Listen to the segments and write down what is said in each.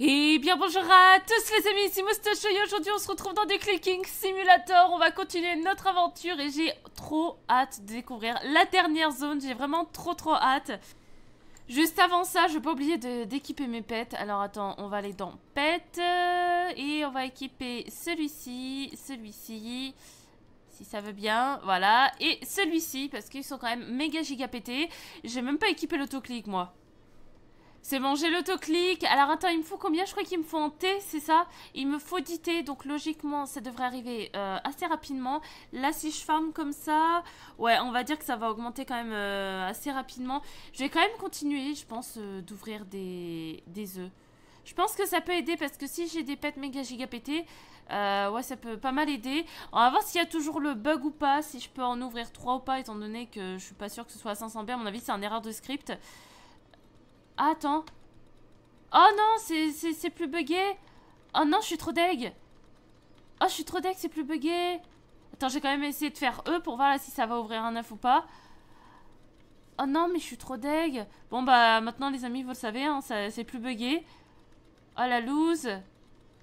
Et eh bien bonjour à tous les amis, ici Moustache et aujourd'hui on se retrouve dans des Clicking Simulator, on va continuer notre aventure et j'ai trop hâte de découvrir la dernière zone, j'ai vraiment trop trop hâte. Juste avant ça, je vais pas oublier d'équiper mes pets, alors attends, on va aller dans pets euh, et on va équiper celui-ci, celui-ci, si ça veut bien, voilà. Et celui-ci, parce qu'ils sont quand même méga giga J'ai même pas équipé l'autoclic, moi. C'est bon, j'ai l'autoclic. Alors attends, il me faut combien Je crois qu'il me faut en T, c'est ça Il me faut 10 T, donc logiquement, ça devrait arriver euh, assez rapidement. Là, si je farm comme ça, ouais, on va dire que ça va augmenter quand même euh, assez rapidement. Je vais quand même continuer, je pense, euh, d'ouvrir des... des œufs. Je pense que ça peut aider parce que si j'ai des pets méga giga euh, ouais, ça peut pas mal aider. On va voir s'il y a toujours le bug ou pas, si je peux en ouvrir 3 ou pas, étant donné que je suis pas sûre que ce soit à 500 b À mon avis, c'est un erreur de script. Attends. Oh non, c'est plus bugué. Oh non, je suis trop deg. Oh, je suis trop deg, c'est plus bugué. Attends, j'ai quand même essayé de faire E pour voir si ça va ouvrir un neuf ou pas. Oh non, mais je suis trop deg. Bon, bah, maintenant, les amis, vous le savez, hein, c'est plus bugué. Oh, la loose.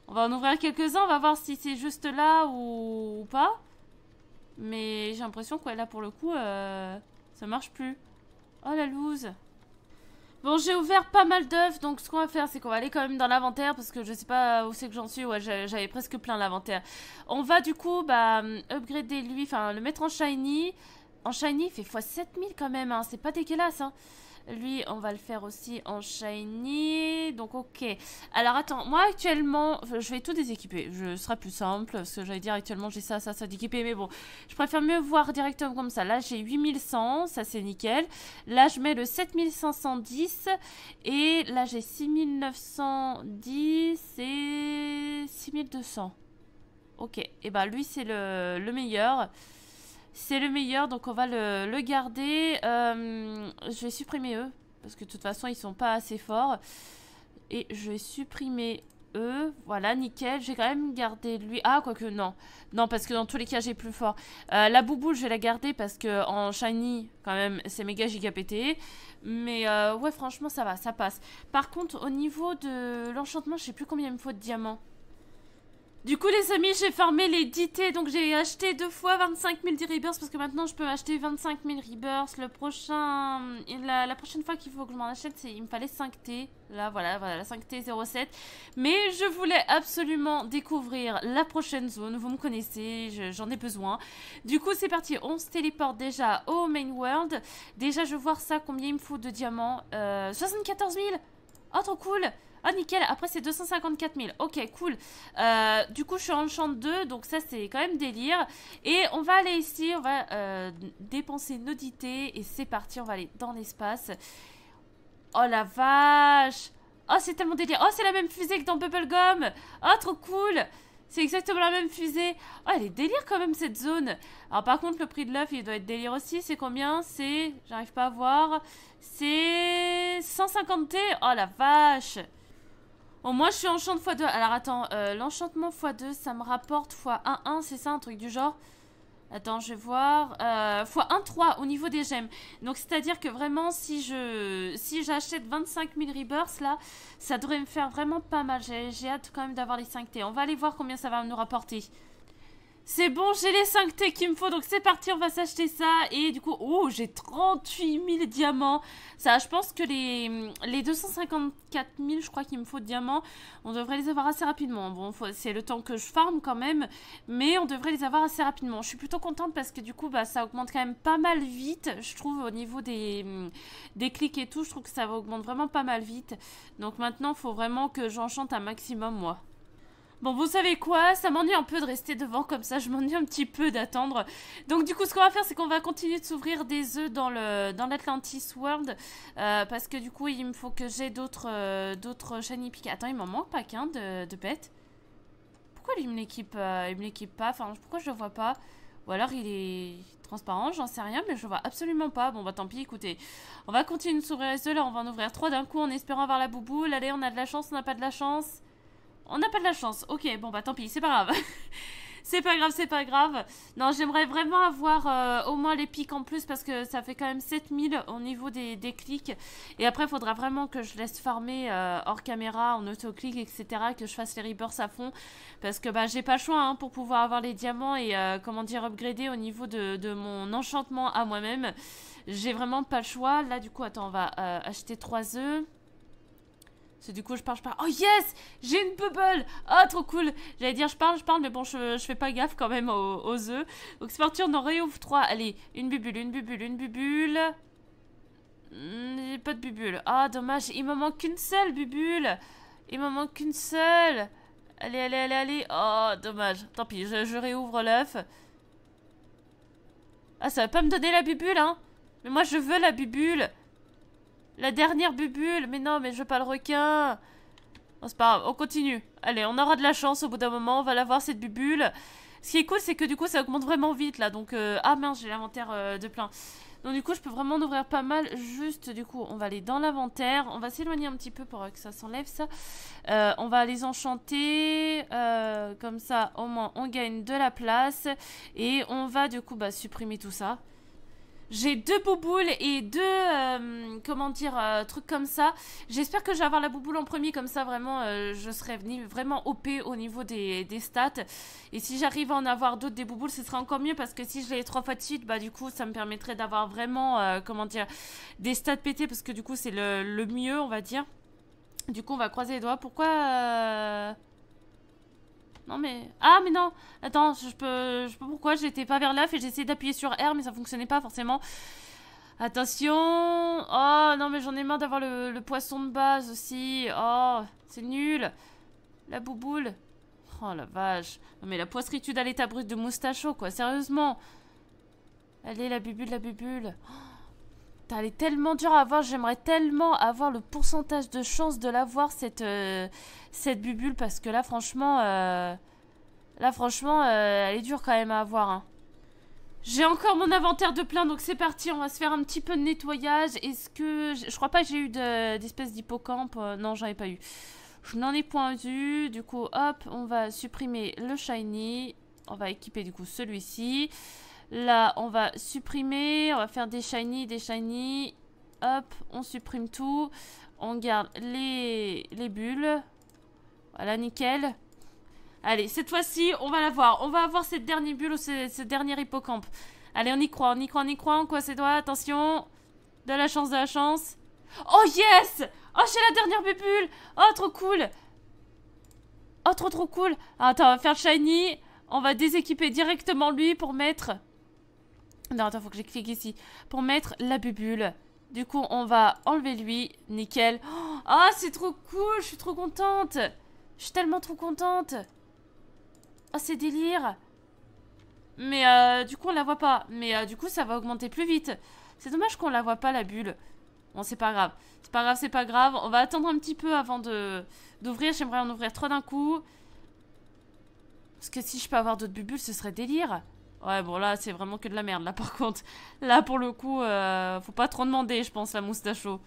On va en ouvrir quelques-uns, on va voir si c'est juste là ou, pas. Mais j'ai l'impression que là pour le coup, euh, ça marche plus. Oh la loose Bon, j'ai ouvert pas mal d'œufs, donc ce qu'on va faire, c'est qu'on va aller quand même dans l'inventaire, parce que je sais pas où c'est que j'en suis, ouais, j'avais presque plein l'inventaire. On va du coup, bah, upgrader lui, enfin, le mettre en shiny. En shiny, il fait x7000 quand même, hein, c'est pas dégueulasse, hein. Lui, on va le faire aussi en shiny. Donc, ok. Alors, attends. Moi, actuellement, je vais tout déséquiper. Je serai plus simple. Parce que j'allais dire, actuellement, j'ai ça, ça, ça d'équiper. Mais bon, je préfère mieux voir directement comme ça. Là, j'ai 8100. Ça, c'est nickel. Là, je mets le 7510. Et là, j'ai 6910 et 6200. Ok. Et bah, ben, lui, c'est le, le meilleur. C'est le meilleur, donc on va le, garder. Euh, je vais supprimer eux, parce que de toute façon, ils sont pas assez forts. Et je vais supprimer eux. Voilà, nickel. J'ai quand même gardé lui. Ah, quoique, non. Non, parce que dans tous les cas, j'ai plus fort. Euh, la bouboule je vais la garder parce que en shiny, quand même, c'est méga giga pété. Mais euh, ouais, franchement, ça va, ça passe. Par contre, au niveau de l'enchantement, je sais plus combien il me faut de diamants. Du coup, les amis, j'ai farmé les 10 T, donc j'ai acheté deux fois 25 000 Rebirths parce que maintenant je peux acheter 25 000 Rebirths. Le prochain, la, la prochaine fois qu'il faut que je m'en achète, il me fallait 5 T. Là, voilà, voilà, 5 T 07. Mais je voulais absolument découvrir la prochaine zone. Vous me connaissez, j'en ai besoin. Du coup, c'est parti. On se téléporte déjà au main world. Déjà, je vais voir ça, combien il me faut de diamants. 74 euh, 000 Oh, trop cool ah, nickel. Après, c'est 254 000. Ok, cool. Euh, du coup, je suis en champ 2. Donc, ça, c'est quand même délire. Et on va aller ici. On va euh, dépenser dépenser nudité. Et c'est parti. On va aller dans l'espace. Oh, la vache. Oh, c'est tellement délire. Oh, c'est la même fusée que dans Bubblegum. Oh, trop cool. C'est exactement la même fusée. Oh, elle est délire quand même cette zone. Alors par contre, le prix de l'œuf, il doit être délire aussi. C'est combien C'est... J'arrive pas à voir. C'est... 150 T. Oh la vache Bon, moi, je suis enchante x2. Alors, attends, euh, l'enchantement x2, ça me rapporte x1, 1, c'est ça, un truc du genre Attends, je vais voir. x1, euh, 3 au niveau des gemmes. Donc, c'est-à-dire que vraiment, si je si j'achète 25 000 Rebirths, là, ça devrait me faire vraiment pas mal. J'ai hâte quand même d'avoir les 5T. On va aller voir combien ça va nous rapporter. C'est bon, j'ai les 5 T qu'il me faut, donc c'est parti, on va s'acheter ça. Et du coup, oh, j'ai 38 000 diamants. Ça, je pense que les, les 254 000, je crois qu'il me faut de diamants, on devrait les avoir assez rapidement. Bon, c'est le temps que je farme quand même, mais on devrait les avoir assez rapidement. Je suis plutôt contente parce que du coup, bah, ça augmente quand même pas mal vite, je trouve, au niveau des, des clics et tout. Je trouve que ça augmente vraiment pas mal vite. Donc maintenant, il faut vraiment que j'enchante un maximum, moi. Bon, vous savez quoi Ça m'ennuie un peu de rester devant comme ça, je m'ennuie un petit peu d'attendre. Donc du coup, ce qu'on va faire, c'est qu'on va continuer de s'ouvrir des œufs dans le dans l'Atlantis World. Euh, parce que du coup, il me faut que j'ai d'autres euh, d'autres shiny Attends, il m'en manque pas qu'un de, de bête. Pourquoi il me l'équipe euh, il me l'équipe pas Enfin, pourquoi je le vois pas Ou alors il est transparent, j'en sais rien, mais je vois absolument pas. Bon bah tant pis, écoutez, on va continuer de s'ouvrir les œufs. Là, on va en ouvrir trois d'un coup en espérant avoir la bouboule. Allez, on a de la chance, on n'a pas de la chance. On n'a pas de la chance. Ok, bon bah tant pis, c'est pas grave. c'est pas grave, c'est pas grave. Non, j'aimerais vraiment avoir euh, au moins les pics en plus parce que ça fait quand même 7000 au niveau des, des clics. Et après, il faudra vraiment que je laisse farmer euh, hors caméra, en autoclic, etc. Que je fasse les rebirths à fond parce que bah, j'ai pas le choix hein, pour pouvoir avoir les diamants et euh, comment dire, upgrader au niveau de, de mon enchantement à moi-même. J'ai vraiment pas le choix. Là, du coup, attends, on va acheter 3 œufs. C'est du coup, je parle, je Oh yes J'ai une bubble Oh, trop cool J'allais dire, je parle, je parle, mais bon, je, je fais pas gaffe quand même aux, aux œufs. Donc, on en réouvre trois Allez, une bubule, une bubule, une bubule. Hmm, j'ai pas de bubule. Ah, oh, dommage. Il me manque une seule bubule. Il me manque une seule. Allez, allez, allez, allez. Oh, dommage. Tant pis, je, je réouvre l'œuf. Ah, ça va pas me donner la bubule, hein. Mais moi, je veux la bubule. La dernière bubule Mais non, mais je veux pas le requin C'est pas grave, on continue. Allez, on aura de la chance au bout d'un moment, on va l'avoir cette bubule. Ce qui est cool, c'est que du coup, ça augmente vraiment vite, là. Donc, euh, ah mince, j'ai l'inventaire euh, de plein. Donc du coup, je peux vraiment en ouvrir pas mal. Juste, du coup, on va aller dans l'inventaire. On va s'éloigner un petit peu pour euh, que ça s'enlève, ça. on va les enchanter. comme ça, au moins, on gagne de la place. Et on va, du coup, bah, supprimer tout ça. J'ai deux bouboules et deux, euh, comment dire, euh, trucs comme ça. J'espère que je vais avoir la bouboule en premier, comme ça vraiment je euh, je serai vraiment OP au niveau des, stats. Et si j'arrive à en avoir d'autres des bouboules, ce sera encore mieux parce que si je l'ai trois fois de suite, bah du coup ça me permettrait d'avoir vraiment, comment dire, des stats pétées, parce que du coup c'est le, le, mieux, on va dire. Du coup on va croiser les doigts. Pourquoi... Non mais... Ah mais non Attends, je peux... Je peux pas pourquoi, j'étais pas vers l'œuf et j'ai essayé d'appuyer sur R mais ça fonctionnait pas forcément. Attention Oh non mais j'en ai marre d'avoir le, poisson de base aussi. Oh, c'est nul. La bouboule. Oh la vache. Non mais la poisseritude à l'état brut de moustacho quoi, sérieusement. Allez la bubule, la bubule. Oh, elle est tellement dure à avoir. J'aimerais tellement avoir le pourcentage de chance de l'avoir, cette, euh, cette bubule. Parce que là, franchement... Euh, là, franchement, euh, elle est dure quand même à avoir. Hein. J'ai encore mon inventaire de plein, donc c'est parti. On va se faire un petit peu de nettoyage. Est-ce que... Je crois pas que j'ai eu d'espèce d'hippocampe. non, j'en ai pas eu. Je n'en ai point eu. Du coup, hop, on va supprimer le shiny. On va équiper du coup celui-ci. Là, on va supprimer. On va faire des shiny, des shiny. Hop, on supprime tout. On garde les, les bulles. Voilà, nickel. Allez, cette fois-ci, on va l'avoir. On va avoir cette dernière bulle ou ce, dernier hippocampe. Allez, on y croit, on y croit, on y croit. On quoi ses doigts, attention. De la chance, de la chance. Oh yes Oh, j'ai la dernière bulle Oh, trop cool Oh, trop trop cool Attends, on va faire Shiny. On va déséquiper directement lui pour mettre non, attends, faut que j'ai clique ici. Pour mettre la bubule. Du coup, on va enlever lui. Nickel. Oh, ah, oh, c'est trop cool. Je suis trop contente. Je suis tellement trop contente. Oh, c'est délire. Mais euh, du coup, on la voit pas. Mais euh, du coup, ça va augmenter plus vite. C'est dommage qu'on la voit pas, la bulle. Bon, c'est pas grave. C'est pas grave, c'est pas grave. On va attendre un petit peu avant de d'ouvrir. J'aimerais en ouvrir trois d'un coup. Parce que si je peux avoir d'autres bulles, ce serait délire. Ouais, bon, là, c'est vraiment que de la merde, là, par contre. Là, pour le coup, euh, faut pas trop demander, je pense, la moustacho.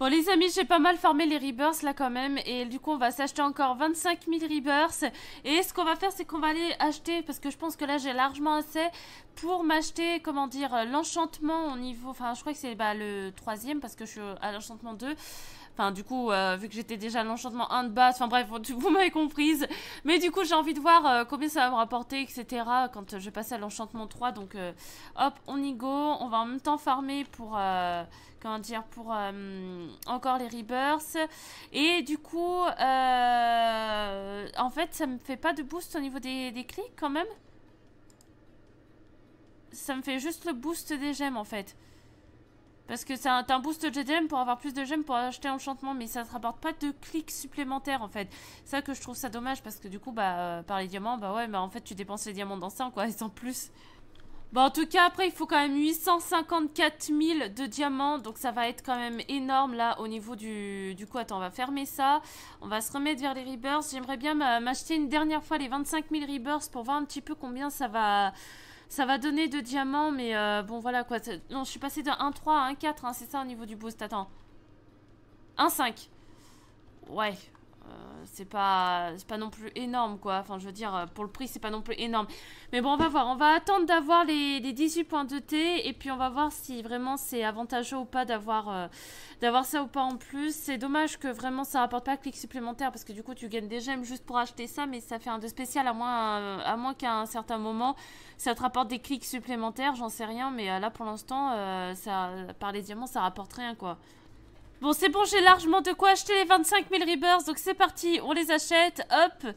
Bon, les amis, j'ai pas mal farmé les Rebirths, là, quand même. Et du coup, on va s'acheter encore 25 000 Rebirths. Et ce qu'on va faire, c'est qu'on va aller acheter, parce que je pense que là, j'ai largement assez pour m'acheter, comment dire, euh, l'enchantement au niveau... Enfin, je crois que c'est bah, le troisième, parce que je suis à l'enchantement 2. Enfin, du coup, euh, vu que j'étais déjà à l'enchantement 1 de base, enfin bref, vous m'avez comprise. Mais du coup, j'ai envie de voir euh, combien ça va me rapporter, etc. quand euh, je vais à l'enchantement 3. Donc, hop, on y go. On va en même temps farmer pour, comment dire, pour encore les rebirths. Et du coup, en fait, ça me fait pas de boost au niveau des, des clics quand même ça me fait juste le boost des gemmes en fait. Parce que c'est un, boost de GDM pour avoir plus de gemmes pour acheter enchantement, mais ça ne te rapporte pas de clics supplémentaires en fait. ça que je trouve ça dommage parce que du coup, bah, euh, par les diamants, bah ouais, bah, en fait, tu dépenses les diamants dans ça quoi, et sans plus. Bon, bah, en tout cas, après, il faut quand même 854 000 de diamants. Donc, ça va être quand même énorme, là, au niveau du... Du coup, attends, on va fermer ça. On va se remettre vers les Rebirths. J'aimerais bien m'acheter une dernière fois les 25 000 Rebirths pour voir un petit peu combien ça va... Ça va donner deux diamants, mais euh, bon, voilà quoi. Non, je suis passé de 1,3 à 1,4, hein, c'est ça au niveau du boost. Attends. 1,5. Ouais, euh, c'est pas pas non plus énorme quoi. Enfin, je veux dire, euh, pour le prix, c'est pas non plus énorme. Mais bon, on va voir. On va attendre d'avoir les, les, 18 points de thé et puis on va voir si vraiment c'est avantageux ou pas d'avoir euh, d'avoir ça ou pas en plus. C'est dommage que vraiment ça rapporte pas de clic supplémentaires. parce que du coup, tu gagnes des gemmes juste pour acheter ça, mais ça fait un de spécial à moins à moins qu'à un certain moment ça te rapporte des clics supplémentaires. J'en sais rien, mais là pour l'instant, ça par les diamants, ça rapporte rien quoi. Bon, c'est bon, j'ai largement de quoi acheter les 25 000 Rebirths, donc c'est parti, on les achète, hop.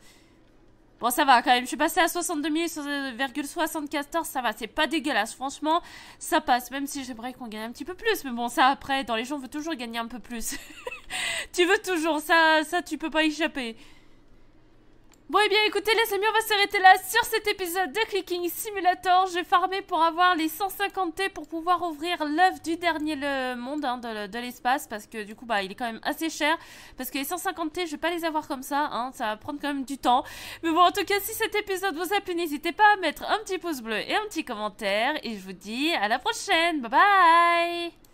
Bon, ça va quand même, je suis passée à 62 74, euh, ça va, c'est pas dégueulasse, franchement, ça passe, même si j'aimerais qu'on gagne un petit peu plus, mais bon, ça après, dans les gens, on veut toujours gagner un peu plus. tu veux toujours, ça, ça, tu peux pas échapper. Bon et eh bien écoutez les amis on va s'arrêter là sur cet épisode de Clicking Simulator. J'ai farmé pour avoir les 150 T pour pouvoir ouvrir l'œuf du dernier monde hein, de, l'espace parce que du coup bah il est quand même assez cher parce que les 150 T je vais pas les avoir comme ça, hein, ça va prendre quand même du temps. Mais bon en tout cas si cet épisode vous a plu n'hésitez pas à mettre un petit pouce bleu et un petit commentaire et je vous dis à la prochaine, bye bye